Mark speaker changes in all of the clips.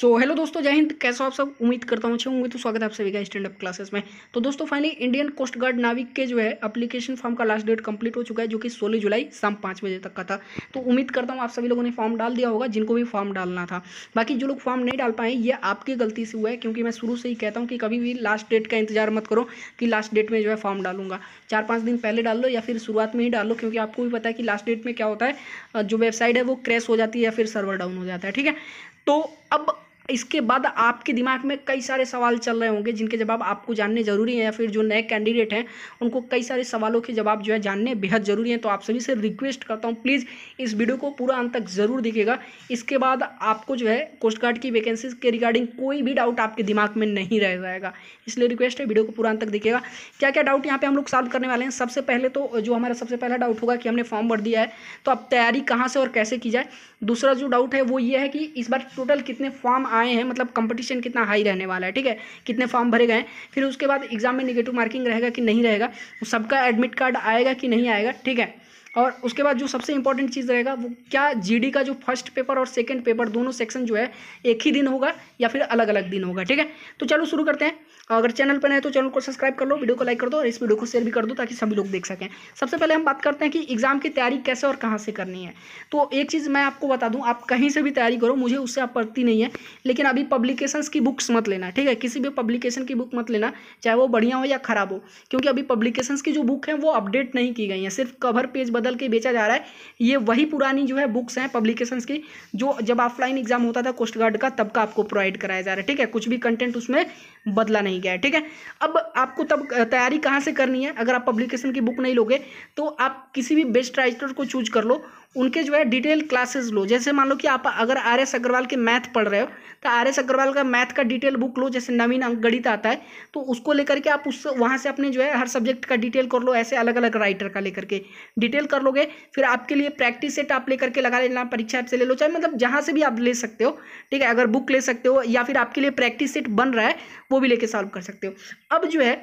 Speaker 1: so hello दोस्तों जय हिंद कैसा आप सब उम्मीद करता हूँ अच्छे होंगे तो स्वागत है आप सभी का स्टैंड अप क्लासेस में तो दोस्तों फाइनली इंडियन कोस्ट गार्ड नाविक के जो है एप्लीकेशन फॉर्म का लास्ट डेट कंप्लीट हो चुका है जो कि 16 जुलाई शाम पाँच बजे तक का था तो उम्मीद करता हूँ आप सभी लोगों ने फॉर्म डाल दिया होगा जिनको भी फॉर्म डालना था बाकी जो लोग फॉर्म नहीं डाल पाए ये आपकी गलती से हुआ है क्योंकि मैं शुरू से ही कहता हूँ कि कभी भी लास्ट डेट का इंतजार मत करो कि लास्ट डेट में जो है फॉर्म डालूंगा चार पाँच दिन पहले डाल लो या फिर शुरुआत में ही डाल लो क्योंकि आपको भी पता है कि लास्ट डेट में क्या होता है जो वेबसाइट है वो क्रैश हो जाती है या फिर सर्वर डाउन हो जाता है ठीक है तो अब इसके बाद आपके दिमाग में कई सारे सवाल चल रहे होंगे जिनके जवाब आपको जानने ज़रूरी हैं या फिर जो नए कैंडिडेट हैं उनको कई सारे सवालों के जवाब जो है जानने बेहद ज़रूरी हैं तो आप सभी से रिक्वेस्ट करता हूँ प्लीज़ इस वीडियो को पूरा अंत तक ज़रूर देखिएगा इसके बाद आपको जो है कोस्ट गार्ड की वैकेंसीज के रिगार्डिंग कोई भी डाउट आपके दिमाग में नहीं रह जाएगा इसलिए रिक्वेस्ट है वीडियो को पूरा अंत तक देखिएगा क्या क्या डाउट यहाँ पर हम लोग सॉल्व करने वाले हैं सबसे पहले तो जो हमारा सबसे पहला डाउट होगा कि हमने फॉर्म भर दिया है तो अब तैयारी कहाँ से और कैसे की जाए दूसरा जो डाउट है वो ये है कि इस बार टोटल कितने फॉर्म आए हैं मतलब कंपटीशन कितना हाई रहने वाला है ठीक है कितने फॉर्म भरे गए फिर उसके बाद एग्जाम में निगेटिव मार्किंग रहेगा कि नहीं रहेगा सबका एडमिट कार्ड आएगा कि नहीं आएगा ठीक है और उसके बाद जो सबसे इंपॉर्टेंट चीज़ रहेगा वो क्या जीडी का जो फर्स्ट पेपर और सेकंड पेपर दोनों सेक्शन जो है एक ही दिन होगा या फिर अलग अलग दिन होगा ठीक है तो चलो शुरू करते हैं अगर चैनल पर नए तो चैनल को सब्सक्राइब कर लो वीडियो को लाइक कर दो और इस वीडियो को शेयर भी कर दो ताकि सभी लोग देख सकें सबसे पहले हम बात करते हैं कि एग्ज़ाम की तैयारी कैसे और कहाँ से करनी है तो एक चीज़ मैं आपको बता दूँ आप कहीं से भी तैयारी करो मुझे उससे आपत्ति नहीं है लेकिन अभी पब्लिकेशन की बुक्स मत लेना ठीक है किसी भी पब्लिकेशन की बुक मत लेना चाहे वो बढ़िया हो या ख़राब हो क्योंकि अभी पब्लिकेशन की जो बुक है वो अपडेट नहीं की गई है सिर्फ कवर पेज बदल बदल के बेचा जा रहा है ये वही पुरानी जो है बुक्स हैं पब्लिकेशंस की जो जब ऑफलाइन एग्जाम होता था कोस्ट गार्ड का तब का आपको प्रोवाइड कराया जा रहा है ठीक है कुछ भी कंटेंट उसमें बदला नहीं गया है ठीक है अब आपको तब तैयारी कहाँ से करनी है अगर आप पब्लिकेशन की बुक नहीं लोगे तो आप किसी भी बेस्ट राइटर को चूज कर लो उनके जो है डिटेल क्लासेस लो जैसे मान लो कि आप अगर आर एस अग्रवाल के मैथ पढ़ रहे हो तो आर एस अग्रवाल का मैथ का डिटेल बुक लो जैसे नवीन गणित आता है तो उसको लेकर के आप उस वहाँ से अपने जो है हर सब्जेक्ट का डिटेल कर लो ऐसे अलग अलग राइटर का लेकर के डिटेल कैलकुलेट कर लोगे फिर आपके लिए प्रैक्टिस सेट आप लेकर के लगा लेना परीक्षा ऐप से ले लो चाहे मतलब जहाँ से भी आप ले सकते हो ठीक है अगर बुक ले सकते हो या फिर आपके लिए प्रैक्टिस सेट बन रहा है वो भी लेके सॉल्व कर सकते हो अब जो है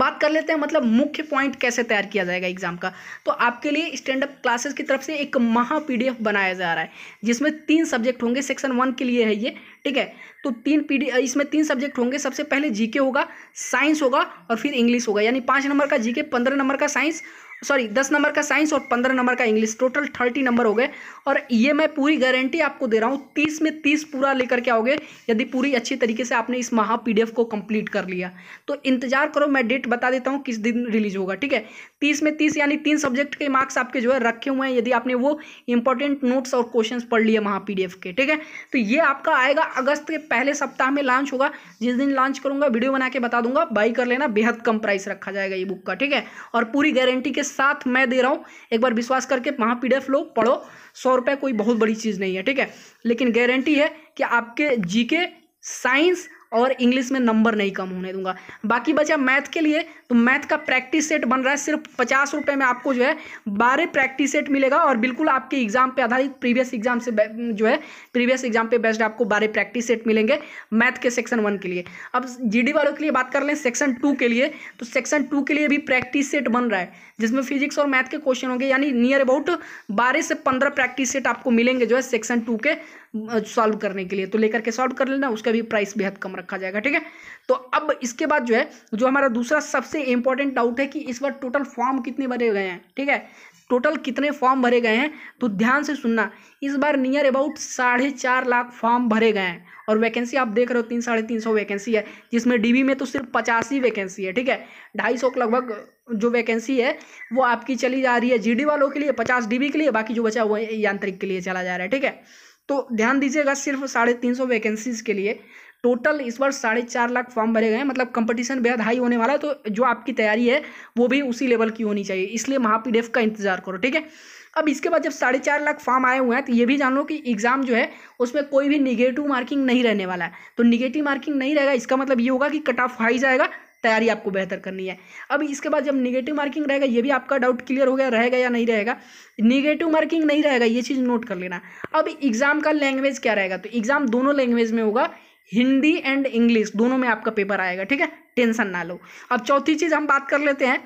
Speaker 1: बात कर लेते हैं मतलब मुख्य पॉइंट कैसे तैयार किया जाएगा एग्जाम का तो आपके लिए स्टैंड अप क्लासेस की तरफ से एक महा पीडीएफ बनाया जा रहा है जिसमें तीन सब्जेक्ट होंगे सेक्शन वन के लिए है ये ठीक है तो तीन पी इसमें तीन सब्जेक्ट होंगे सबसे पहले जीके होगा साइंस होगा और फिर इंग्लिश होगा यानी पाँच नंबर का जीके पंद्रह नंबर का साइंस सॉरी दस नंबर का साइंस और पंद्रह नंबर का इंग्लिश टोटल थर्टी नंबर हो गए और ये e मैं पूरी गारंटी आपको दे रहा हूँ तीस में तीस पूरा लेकर के आओगे यदि पूरी अच्छी तरीके से आपने इस महा पीडीएफ को कंप्लीट कर लिया तो इंतजार करो मैं डेट बता देता हूँ किस दिन रिलीज होगा ठीक है तीस में तीस यानी तीन सब्जेक्ट के मार्क्स आपके जो है रखे हुए हैं यदि आपने वो इंपॉर्टेंट नोट्स और क्वेश्चन पढ़ लिए महा के ठीक है तो ये आपका आएगा अगस्त के पहले सप्ताह में लॉन्च होगा जिस दिन लॉन्च करूंगा वीडियो बना के बता दूंगा बाई कर लेना बेहद कम प्राइस रखा जाएगा ये बुक का ठीक है और पूरी गारंटी के साथ मैं दे रहा हूँ एक बार विश्वास करके वहाँ पी लो पढ़ो सौ रुपये कोई बहुत बड़ी चीज़ नहीं है ठीक है लेकिन गारंटी है कि आपके जी साइंस और इंग्लिश में नंबर नहीं कम होने दूंगा बाकी बचा मैथ के लिए तो मैथ का प्रैक्टिस सेट बन रहा है सिर्फ पचास रुपये में आपको जो है बारह प्रैक्टिस सेट मिलेगा और बिल्कुल आपके एग्जाम पे आधारित प्रीवियस एग्जाम से जो है प्रीवियस एग्जाम पे बेस्ट आपको बारह प्रैक्टिस सेट मिलेंगे मैथ के सेक्शन वन के लिए अब जी वालों के लिए बात कर लें सेक्शन टू के लिए तो सेक्शन टू के लिए भी प्रैक्टिस सेट बन रहा है जिसमें फिजिक्स और मैथ के क्वेश्चन होंगे यानी नियर अबाउट बारह से पंद्रह प्रैक्टिस सेट आपको मिलेंगे जो है सेक्शन टू के सॉल्व करने के लिए तो लेकर के सॉल्व कर लेना उसका भी प्राइस बेहद कम रखा जाएगा ठीक है तो अब इसके बाद जो है जो हमारा दूसरा सबसे इंपॉर्टेंट डाउट है कि इस बार टोटल फॉर्म कितने भरे गए हैं ठीक है टोटल कितने फॉर्म भरे गए हैं तो ध्यान से सुनना इस बार नियर अबाउट साढ़े चार लाख फॉर्म भरे गए हैं और वैकेंसी आप देख रहे हो तीन साढ़े तीन सौ वैकेंसी है जिसमें डीबी में तो सिर्फ पचासी वैकेंसी है ठीक है ढाई सौ लगभग जो वैकेंसी है वो आपकी चली जा रही है जीडी वालों के लिए पचास डीबी के लिए बाकी जो बचा वो यांत्रिक के लिए चला जा रहा है ठीक है तो ध्यान दीजिएगा सिर्फ साढ़े तीन सौ वैकेंसीज के लिए टोटल इस बार साढ़े चार लाख फॉर्म भरे गए हैं मतलब कंपटीशन बेहद हाई होने वाला है तो जो आपकी तैयारी है वो भी उसी लेवल की होनी चाहिए इसलिए महापीडीएफ का इंतजार करो ठीक है अब इसके बाद जब साढ़े चार लाख फॉर्म आए हुए हैं तो ये भी जान लो कि एग्ज़ाम जो है उसमें कोई भी निगेटिव मार्किंग नहीं रहने वाला है तो निगेटिव मार्किंग नहीं रहेगा इसका मतलब ये होगा कि कट ऑफ हाई जाएगा तैयारी आपको बेहतर करनी है अब इसके बाद जब निगेटिव मार्किंग रहेगा ये भी आपका डाउट क्लियर हो गया रहेगा या नहीं रहेगा निगेटिव मार्किंग नहीं रहेगा ये चीज़ नोट कर लेना अब एग्ज़ाम का लैंग्वेज क्या रहेगा तो एग्ज़ाम दोनों लैंग्वेज में होगा हिंदी एंड इंग्लिश दोनों में आपका पेपर आएगा ठीक है टेंशन ना लो अब चौथी चीज़ हम बात कर लेते हैं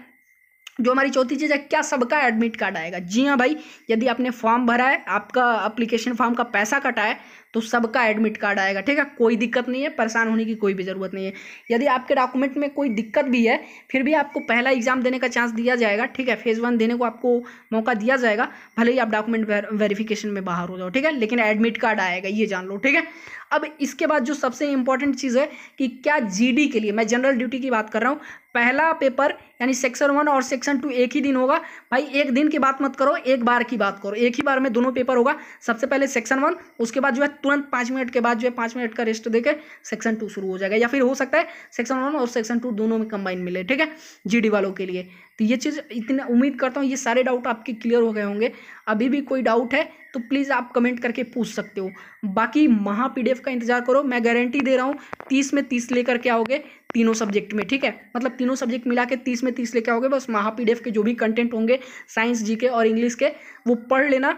Speaker 1: जो हमारी चौथी चीज़ है क्या सबका एडमिट कार्ड आएगा जी हाँ भाई यदि आपने फॉर्म भरा है आपका अप्लीकेशन फॉर्म का पैसा कटा है तो सबका एडमिट कार्ड आएगा ठीक है कोई दिक्कत नहीं है परेशान होने की कोई भी ज़रूरत नहीं है यदि आपके डॉक्यूमेंट में कोई दिक्कत भी है फिर भी आपको पहला एग्जाम देने का चांस दिया जाएगा ठीक है फेज़ वन देने को आपको मौका दिया जाएगा भले ही आप डॉक्यूमेंट वेरिफिकेशन में बाहर हो जाओ ठीक है लेकिन एडमिट कार्ड आएगा ये जान लो ठीक है अब इसके बाद जो सबसे इंपॉर्टेंट चीज़ है कि क्या जी के लिए मैं जनरल ड्यूटी की बात कर रहा हूँ पहला पेपर यानी सेक्शन वन और सेक्शन टू एक ही दिन होगा भाई एक दिन की बात मत करो एक बार की बात करो एक ही बार में दोनों पेपर होगा सबसे पहले सेक्शन वन उसके बाद जो है तुरंत पाँच मिनट के बाद जो है पाँच मिनट का रेस्ट देके सेक्शन टू शुरू हो जाएगा या फिर हो सकता है सेक्शन वन और सेक्शन टू दोनों में कंबाइन मिले ठीक है जी वालों के लिए तो ये चीज़ इतना उम्मीद करता हूँ ये सारे डाउट आपके क्लियर हो गए होंगे अभी भी कोई डाउट है तो प्लीज़ आप कमेंट करके पूछ सकते हो बाकी महा पी का इंतजार करो मैं गारंटी दे रहा हूँ तीस में तीस लेकर के आओगे तीनों सब्जेक्ट में ठीक है मतलब तीनों सब्जेक्ट मिला के तीस में तीस लेके आओगे बस महा पी के जो भी कंटेंट होंगे साइंस जी के और इंग्लिश के वो पढ़ लेना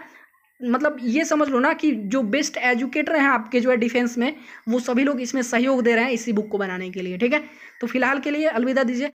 Speaker 1: मतलब ये समझ लो ना कि जो बेस्ट एजुकेटर हैं आपके जो है डिफेंस में वो सभी लोग इसमें सहयोग दे रहे हैं इसी बुक को बनाने के लिए ठीक है तो फिलहाल के लिए अलविदा दीजिए